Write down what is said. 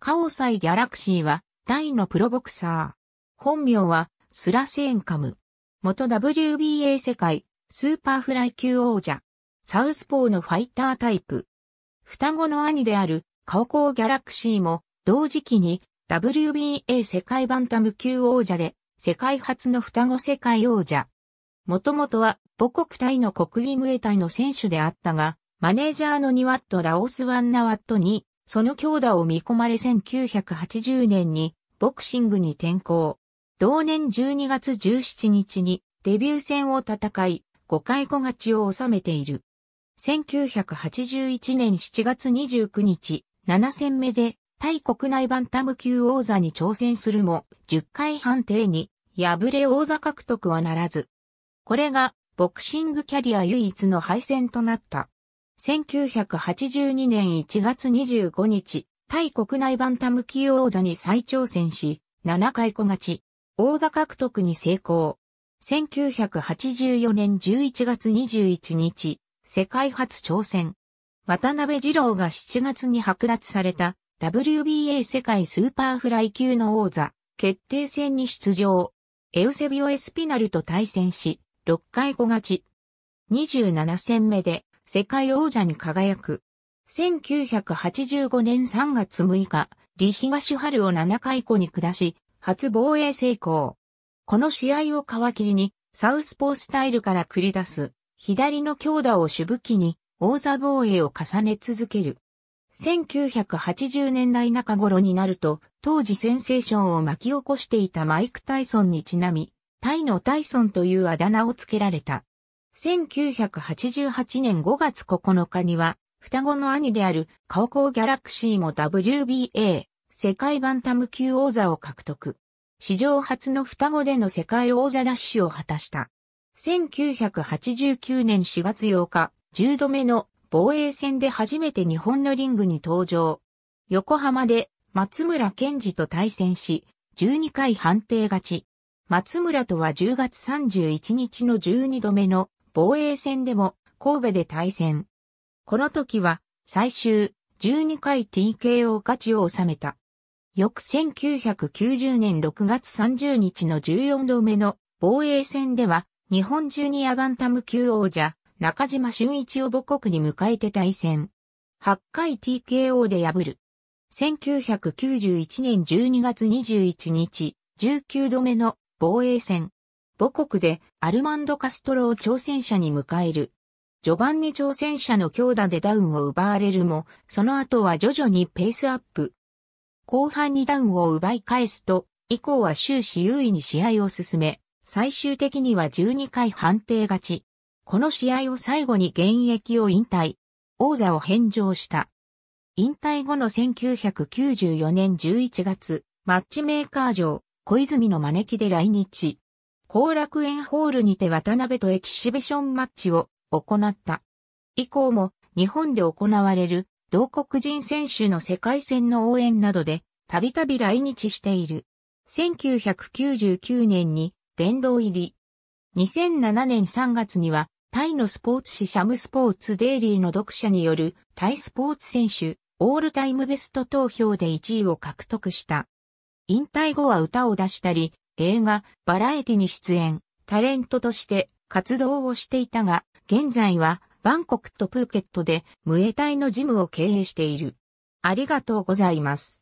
カオサイ・ギャラクシーは、大のプロボクサー。本名は、スラセーンカム。元 WBA 世界、スーパーフライ級王者。サウスポーのファイタータイプ。双子の兄である、カオコー・ギャラクシーも、同時期に、WBA 世界バンタム級王者で、世界初の双子世界王者。もともとは、母国タイの国技ムエタイの選手であったが、マネージャーのニワット・ラオス・ワンナワットに、その強打を見込まれ1980年にボクシングに転向。同年12月17日にデビュー戦を戦い、5回小勝ちを収めている。1981年7月29日、7戦目で、対国内バンタム級王座に挑戦するも、10回判定に、敗れ王座獲得はならず。これが、ボクシングキャリア唯一の敗戦となった。1982年1月25日、タイ国内バンタム級王座に再挑戦し、7回小勝ち、王座獲得に成功。1984年11月21日、世界初挑戦。渡辺二郎が7月に剥奪された WBA 世界スーパーフライ級の王座決定戦に出場。エウセビオ・エスピナルと対戦し、6回小勝ち。27戦目で世界王者に輝く。1985年3月6日、李東春を7回湖に下し、初防衛成功。この試合を皮切りに、サウスポースタイルから繰り出す、左の強打を主武器に、王座防衛を重ね続ける。1980年代中頃になると、当時センセーションを巻き起こしていたマイク・タイソンにちなみ、タイのタイソンというあだ名を付けられた。1988年5月9日には、双子の兄であるカオコーギャラクシーも WBA 世界バンタム級王座を獲得。史上初の双子での世界王座ッシュを果たした。1989年4月8日、10度目の防衛戦で初めて日本のリングに登場。横浜で松村健二と対戦し、12回判定勝ち。松村とは10月31日の12度目の防衛戦でも神戸で対戦。この時は最終12回 TKO 勝ちを収めた。翌1990年6月30日の14度目の防衛戦では日本ジュニアバンタム級王者中島俊一を母国に迎えて対戦。8回 TKO で破る。1991年12月21日、19度目の防衛戦。母国でアルマンド・カストロを挑戦者に迎える。序盤に挑戦者の強打でダウンを奪われるも、その後は徐々にペースアップ。後半にダウンを奪い返すと、以降は終始優位に試合を進め、最終的には12回判定勝ち。この試合を最後に現役を引退。王座を返上した。引退後の1994年11月、マッチメーカー上、小泉の招きで来日。後楽園ホールにて渡辺とエキシビションマッチを行った。以降も日本で行われる同国人選手の世界戦の応援などでたびたび来日している。1999年に殿堂入り。2007年3月にはタイのスポーツ紙シャムスポーツデイリーの読者によるタイスポーツ選手オールタイムベスト投票で1位を獲得した。引退後は歌を出したり、映画、バラエティに出演、タレントとして活動をしていたが、現在はバンコクとプーケットでムエタイのジムを経営している。ありがとうございます。